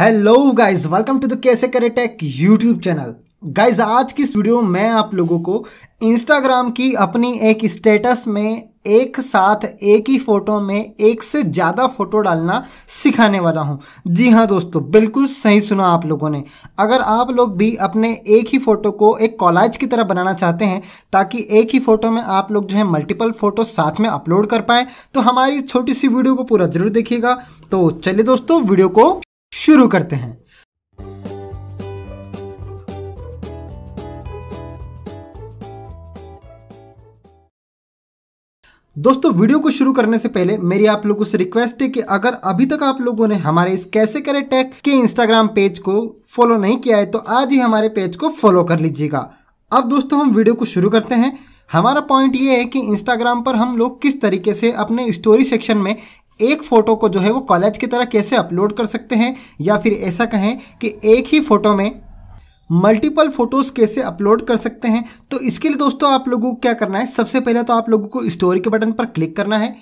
hello guys welcome to the Kaise Kare tech YouTube channel guys आज की इस वीडियो में मैं आप लोगों को इंस्टाग्राम की अपनी एक स्टेटस में एक साथ एक ही फोटो में एक से ज़्यादा फोटो डालना सिखाने वाला हूँ जी हाँ दोस्तों बिल्कुल सही सुना आप लोगों ने अगर आप लोग भी अपने एक ही फोटो को एक कॉलेज की तरह बनाना चाहते हैं ताकि एक ही फोटो में आप लोग जो है मल्टीपल फोटो साथ में अपलोड कर पाएँ तो हमारी छोटी सी वीडियो को पूरा ज़रूर देखिएगा तो चलिए दोस्तों वीडियो को शुरू करते हैं दोस्तों वीडियो को शुरू करने से पहले मेरी आप लोगों से रिक्वेस्ट है कि अगर अभी तक आप लोगों ने हमारे इस कैसे करे टेक के इंस्टाग्राम पेज को फॉलो नहीं किया है तो आज ही हमारे पेज को फॉलो कर लीजिएगा अब दोस्तों हम वीडियो को शुरू करते हैं हमारा पॉइंट ये है कि इंस्टाग्राम पर हम लोग किस तरीके से अपने स्टोरी सेक्शन में एक फ़ोटो को जो है वो कॉलेज की तरह कैसे अपलोड कर सकते हैं या फिर ऐसा कहें कि एक ही फ़ोटो में मल्टीपल फ़ोटोज़ कैसे अपलोड कर सकते हैं तो इसके लिए दोस्तों आप लोगों को क्या करना है सबसे पहले तो आप लोगों को स्टोरी के बटन पर क्लिक करना है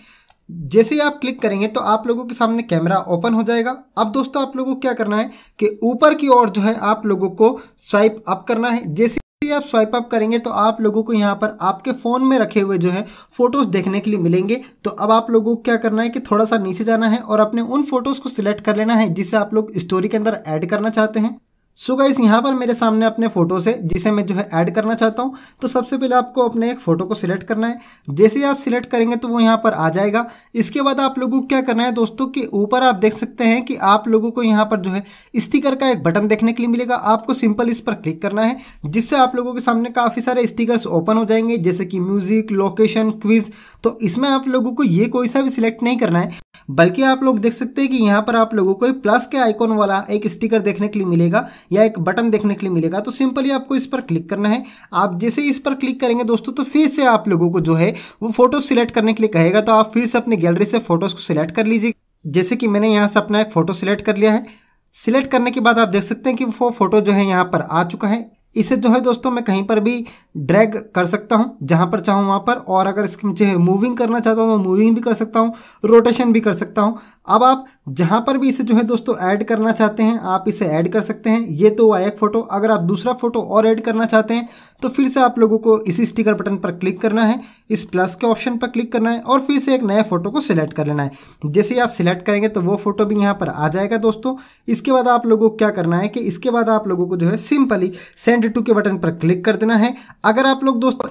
जैसे ही आप क्लिक करेंगे तो आप लोगों के सामने कैमरा ओपन हो जाएगा अब दोस्तों आप लोगों को क्या करना है कि ऊपर की ओर जो है आप लोगों को स्वाइप अप करना है जैसे आप स्वाइप अप करेंगे तो आप लोगों को यहाँ पर आपके फ़ोन में रखे हुए जो है फोटोज़ देखने के लिए मिलेंगे तो अब आप लोगों को क्या करना है कि थोड़ा सा नीचे जाना है और अपने उन फोटोज़ को सिलेक्ट कर लेना है जिसे आप लोग स्टोरी के अंदर ऐड करना चाहते हैं सो so गाइस यहाँ पर मेरे सामने अपने फोटो से जिसे मैं जो है ऐड करना चाहता हूँ तो सबसे पहले आपको अपने एक फ़ोटो को सिलेक्ट करना है जैसे ही आप सिलेक्ट करेंगे तो वो यहाँ पर आ जाएगा इसके बाद आप लोगों को क्या करना है दोस्तों कि ऊपर आप देख सकते हैं कि आप लोगों को यहाँ पर जो है स्टिकर का एक बटन देखने के लिए मिलेगा आपको सिंपल इस पर क्लिक करना है जिससे आप लोगों के सामने काफ़ी सारे स्टिकर्स ओपन हो जाएंगे जैसे कि म्यूज़िक लोकेशन क्विज़ तो इसमें आप लोगों को ये कोई सा भी सिलेक्ट नहीं करना है बल्कि आप लोग देख सकते हैं कि यहाँ पर आप लोगों को प्लस के आइकॉन वाला एक स्टिकर देखने के लिए मिलेगा या एक बटन देखने के लिए मिलेगा तो सिंपली आपको इस पर क्लिक करना है आप जैसे इस पर क्लिक करेंगे दोस्तों तो फिर से आप लोगों को जो है वो फोटो सिलेक्ट करने के लिए कहेगा तो आप फिर से अपनी गैलरी से फोटोज़ को सिलेक्ट कर लीजिए जैसे कि मैंने यहाँ से अपना एक फ़ोटो सिलेक्ट कर लिया है सिलेक्ट करने के बाद आप देख सकते हैं कि वो फोटो जो है यहाँ पर आ चुका है इसे जो है दोस्तों मैं कहीं पर भी ड्रैग कर सकता हूँ जहाँ पर चाहूँ वहाँ पर और अगर इसके मुझे मूविंग करना चाहता हूँ तो मूविंग भी कर सकता हूँ रोटेशन भी कर सकता हूँ अब आप जहाँ पर भी इसे जो है दोस्तों ऐड करना चाहते हैं आप इसे ऐड कर सकते हैं ये तो हुआ एक फ़ोटो अगर आप दूसरा फ़ोटो और ऐड करना चाहते हैं तो फिर से आप लोगों को इसी स्टिकर बटन पर क्लिक करना है इस प्लस के ऑप्शन पर क्लिक करना है और फिर से एक नए फ़ोटो को सिलेक्ट कर लेना है जैसे ही आप सिलेक्ट करेंगे तो वो फ़ोटो भी यहाँ पर आ जाएगा दोस्तों इसके बाद आप लोगों को क्या करना है कि इसके बाद आप लोगों को जो है सिंपली सेंड टू के बटन पर क्लिक कर देना है अगर आप लोग दोस्तों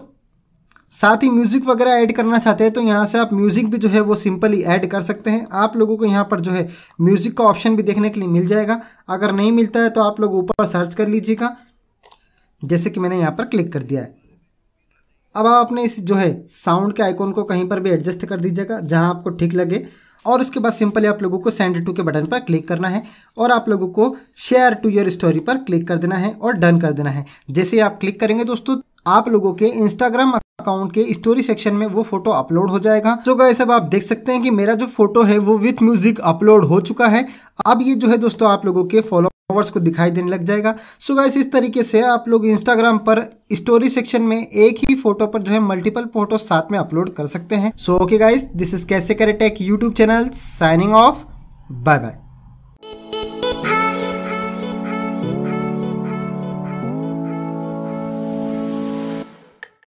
साथ ही म्यूज़िक वगैरह ऐड करना चाहते हैं तो यहाँ से आप म्यूज़िक भी जो है वो सिंपली ऐड कर सकते हैं आप लोगों को यहाँ पर जो है म्यूज़िक का ऑप्शन भी देखने के लिए मिल जाएगा अगर नहीं मिलता है तो आप लोग ऊपर सर्च कर लीजिएगा जैसे कि मैंने यहाँ पर क्लिक कर दिया है अब आप अपने इस जो है साउंड के आइकॉन को कहीं पर भी एडजस्ट कर दीजिएगा जहाँ आपको ठीक लगे और उसके बाद सिंपली आप लोगों को सेंड टू के बटन पर क्लिक करना है और आप लोगों को शेयर टू योर स्टोरी पर क्लिक कर देना है और डन कर देना है जैसे आप क्लिक करेंगे दोस्तों आप लोगों के इंस्टाग्राम अकाउंट के स्टोरी सेक्शन में वो फोटो अपलोड हो जाएगा तो गए सब आप देख सकते हैं कि मेरा जो फोटो है वो विथ म्यूजिक अपलोड हो चुका है अब ये जो है दोस्तों आप लोगों के फॉलो फॉलोअर्स को दिखाई देने लग जाएगा सो गाइस इस तरीके से आप लोग इंस्टाग्राम पर स्टोरी सेक्शन में एक ही फोटो पर जो है मल्टीपल फोटो साथ में अपलोड कर सकते हैं so okay guys this is Kaise Kare tech YouTube channel signing off bye bye